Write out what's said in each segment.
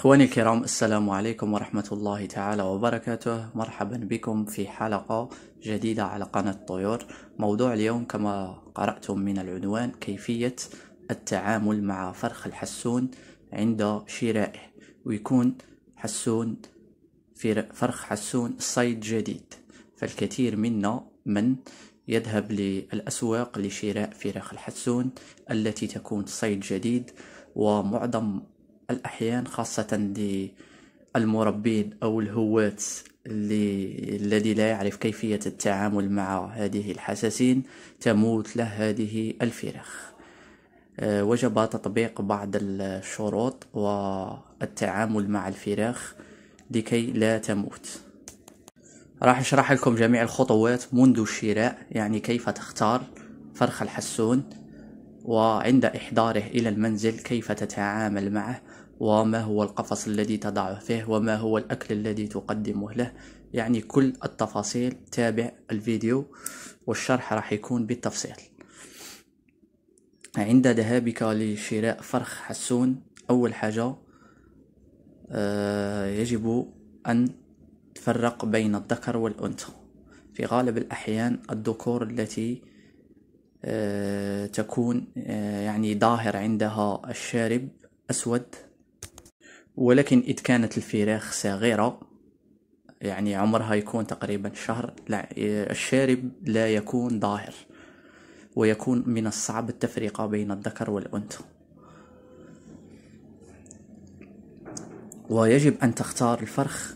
إخواني الكرام السلام عليكم ورحمة الله تعالى وبركاته مرحبا بكم في حلقة جديدة على قناة طيور موضوع اليوم كما قرأتم من العنوان كيفية التعامل مع فرخ الحسون عند شرائه ويكون حسون في فرخ حسون صيد جديد فالكثير منا من يذهب للأسواق لشراء فراخ الحسون التي تكون صيد جديد ومعظم الأحيان خاصة للمربين أو الهواة اللي الذي لا يعرف كيفية التعامل مع هذه الحساسين تموت له هذه الفراخ آه، وجب تطبيق بعض الشروط والتعامل مع الفراخ لكي لا تموت راح اشرح لكم جميع الخطوات منذ الشراء يعني كيف تختار فرخ الحسون وعند إحضاره إلى المنزل كيف تتعامل معه وما هو القفص الذي تضعه فيه وما هو الأكل الذي تقدمه له يعني كل التفاصيل تابع الفيديو والشرح راح يكون بالتفصيل عند ذهابك لشراء فرخ حسون أول حاجة آه، يجب أن تفرق بين الذكر والأنثى في غالب الأحيان الذكور التي آه، تكون آه، يعني ظاهر عندها الشارب أسود ولكن إذ كانت الفراخ صغيرة يعني عمرها يكون تقريبا شهر لا الشارب لا يكون ظاهر ويكون من الصعب التفريق بين الذكر والأنثى ويجب أن تختار الفرخ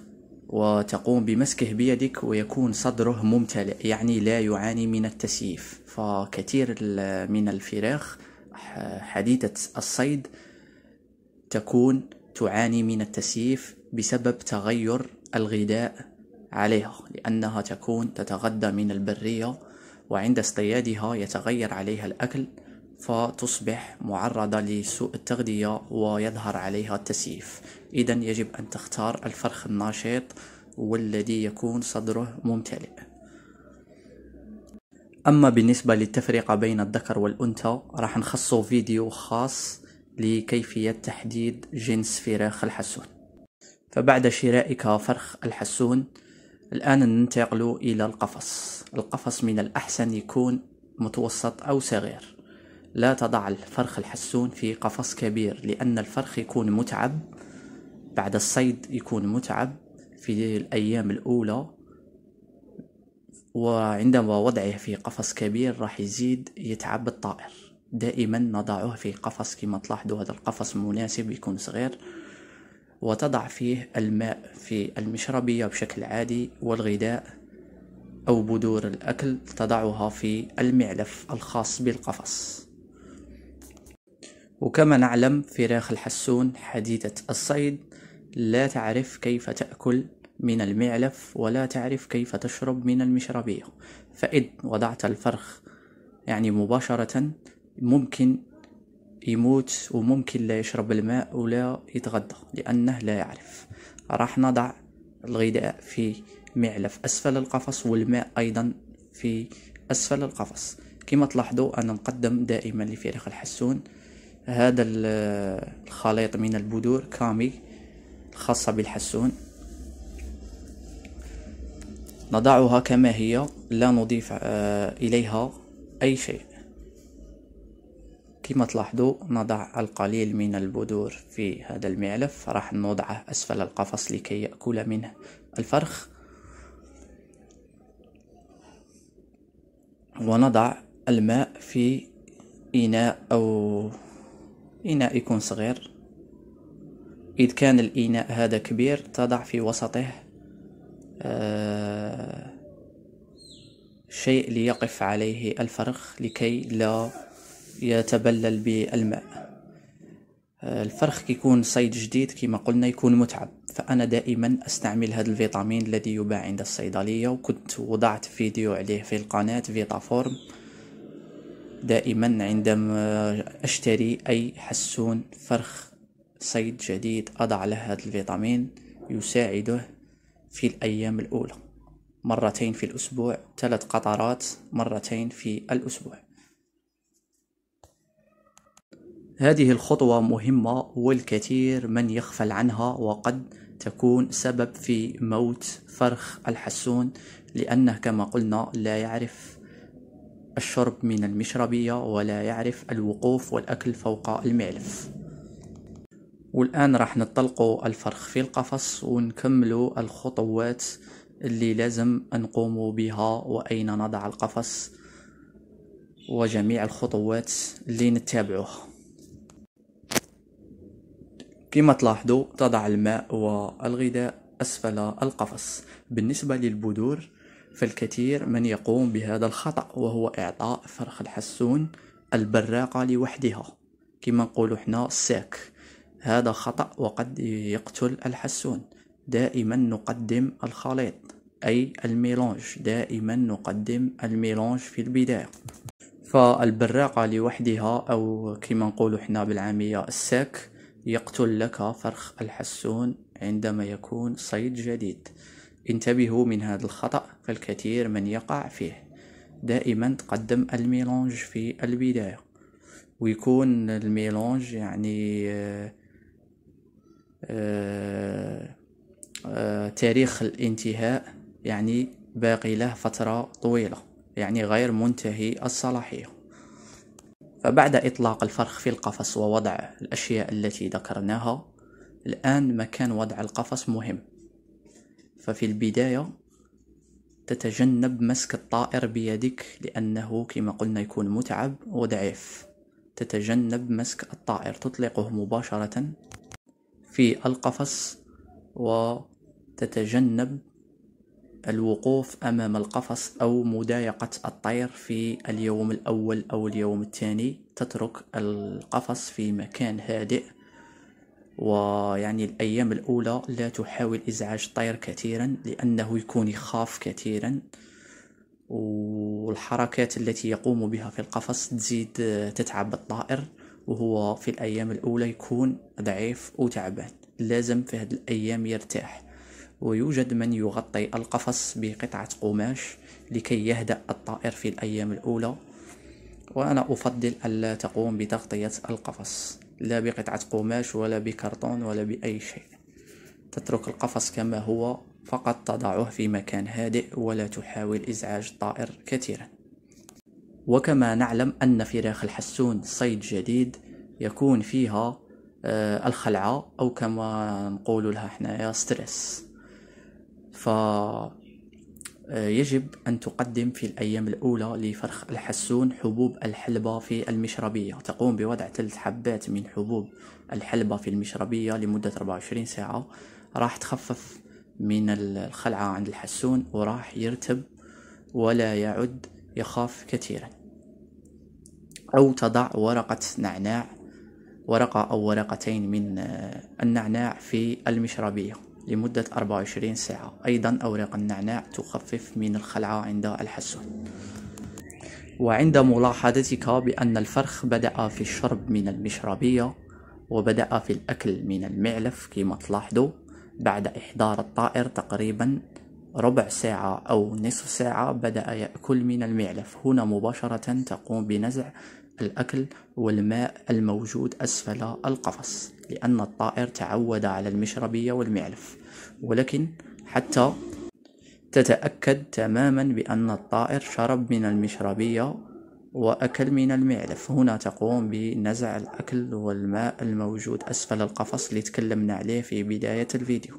وتقوم بمسكه بيدك ويكون صدره ممتلئ يعني لا يعاني من التسييف فكثير من الفراخ حديثة الصيد تكون تعاني من التسييف بسبب تغير الغذاء عليها لأنها تكون تتغذى من البرية وعند اصطيادها يتغير عليها الأكل فتصبح معرضة لسوء التغذية ويظهر عليها التسييف إذا يجب أن تختار الفرخ النشيط والذي يكون صدره ممتلئ أما بالنسبة للتفرقة بين الذكر والأنثى راح نخصو فيديو خاص لكيفية تحديد جنس فراخ الحسون فبعد شرائك فرخ الحسون الآن ننتقل إلى القفص القفص من الأحسن يكون متوسط أو صغير لا تضع الفرخ الحسون في قفص كبير لأن الفرخ يكون متعب بعد الصيد يكون متعب في الأيام الأولى وعندما وضعه في قفص كبير راح يزيد يتعب الطائر دائما نضعه في قفص كما تلاحظوا هذا القفص مناسب يكون صغير وتضع فيه الماء في المشربية بشكل عادي والغذاء أو بذور الأكل تضعها في المعلف الخاص بالقفص وكما نعلم فراخ الحسون حديثة الصيد لا تعرف كيف تأكل من المعلف ولا تعرف كيف تشرب من المشربية فإذ وضعت الفرخ يعني مباشرة ممكن يموت وممكن لا يشرب الماء ولا يتغدى لأنه لا يعرف راح نضع الغذاء في معلف أسفل القفص والماء أيضا في أسفل القفص كما تلاحظوا أنا مقدم دائما لفريق الحسون هذا الخليط من البذور كامي الخاصة بالحسون نضعها كما هي لا نضيف آه، إليها أي شيء كما تلاحظوا نضع القليل من البذور في هذا المعلف راح نوضعه أسفل القفص لكي يأكل منه الفرخ ونضع الماء في إناء أو إناء يكون صغير إذ كان الإناء هذا كبير تضع في وسطه آه شيء ليقف عليه الفرخ لكي لا يتبلل بالماء الفرخ كيكون صيد جديد كما قلنا يكون متعب فأنا دائما أستعمل هذا الفيتامين الذي يباع عند الصيدلية وكنت وضعت فيديو عليه في القناة فيتافورم دائما عندما أشتري أي حسون فرخ صيد جديد أضع له هذا الفيتامين يساعده في الأيام الأولى مرتين في الأسبوع ثلاث قطرات مرتين في الأسبوع هذه الخطوة مهمة والكثير من يغفل عنها وقد تكون سبب في موت فرخ الحسون لأنه كما قلنا لا يعرف الشرب من المشربية ولا يعرف الوقوف والأكل فوق المعلف والآن راح نطلق الفرخ في القفص ونكمل الخطوات اللي لازم نقوم بها وأين نضع القفص وجميع الخطوات اللي نتابعوها كما تلاحظوا تضع الماء والغذاء أسفل القفص بالنسبة للبذور فالكثير من يقوم بهذا الخطأ وهو إعطاء فرخ الحسون البراقة لوحدها كما نقول حنا الساك هذا خطأ وقد يقتل الحسون دائما نقدم الخليط أي الميلانج دائما نقدم الميلانج في البداية فالبراقة لوحدها أو كما نقول حنا بالعامية الساك يقتل لك فرخ الحسون عندما يكون صيد جديد انتبهوا من هذا الخطأ فالكثير من يقع فيه دائما تقدم الميلونج في البداية ويكون الميلونج يعني آه، آه، آه، تاريخ الانتهاء يعني باقي له فترة طويلة يعني غير منتهي الصلاحية فبعد إطلاق الفرخ في القفص ووضع الأشياء التي ذكرناها الآن مكان وضع القفص مهم ففي البداية تتجنب مسك الطائر بيدك لأنه كما قلنا يكون متعب وضعيف تتجنب مسك الطائر تطلقه مباشرة في القفص وتتجنب الوقوف أمام القفص أو مضايقة الطير في اليوم الأول أو اليوم الثاني تترك القفص في مكان هادئ ويعني الأيام الأولى لا تحاول إزعاج الطير كثيرا لأنه يكون يخاف كثيرا والحركات التي يقوم بها في القفص تزيد تتعب الطائر وهو في الأيام الأولى يكون ضعيف وتعبان لازم في هذه الأيام يرتاح ويوجد من يغطي القفص بقطعة قماش لكي يهدأ الطائر في الأيام الأولى وأنا أفضل ألا تقوم بتغطية القفص لا بقطعة قماش ولا بكرتون ولا بأي شيء تترك القفص كما هو فقط تضعه في مكان هادئ ولا تحاول إزعاج الطائر كثيرا وكما نعلم أن فراخ الحسون صيد جديد يكون فيها آه، الخلعة أو كما نقول لها حنايا ستريس ف آه، يجب أن تقدم في الأيام الأولى لفرخ الحسون حبوب الحلبة في المشربية تقوم بوضع ثلاث حبات من حبوب الحلبة في المشربية لمدة 24 ساعة راح تخفف من الخلعة عند الحسون وراح يرتب ولا يعد يخاف كثيرا أو تضع ورقة نعناع ورقة أو ورقتين من آه، النعناع في المشربية لمدة 24 ساعة أيضا أوراق النعناع تخفف من الخلعة عند الحسن وعند ملاحظتك بأن الفرخ بدأ في الشرب من المشربية وبدأ في الأكل من المعلف كما تلاحظوا بعد إحضار الطائر تقريبا ربع ساعة أو نصف ساعة بدأ يأكل من المعلف هنا مباشرة تقوم بنزع الأكل والماء الموجود أسفل القفص لأن الطائر تعود على المشربية والمعلف ولكن حتى تتأكد تماما بأن الطائر شرب من المشربية وأكل من المعلف هنا تقوم بنزع الأكل والماء الموجود أسفل القفص اللي تكلمنا عليه في بداية الفيديو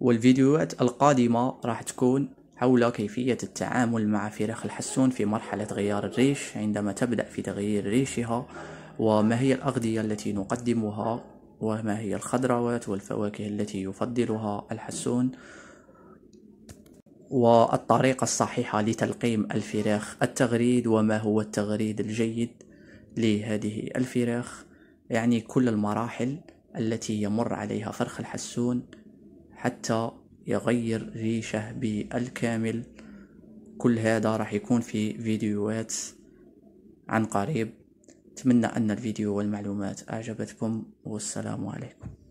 والفيديوهات القادمة راح تكون حول كيفية التعامل مع فراخ الحسون في مرحلة غيار الريش عندما تبدأ في تغيير ريشها وما هي الأغذية التي نقدمها وما هي الخضروات والفواكه التي يفضلها الحسون والطريقة الصحيحة لتلقيم الفراخ التغريد وما هو التغريد الجيد لهذه الفراخ يعني كل المراحل التي يمر عليها فرخ الحسون حتى يغير ريشه بالكامل كل هذا راح يكون في فيديوهات عن قريب أتمنى أن الفيديو والمعلومات أعجبتكم والسلام عليكم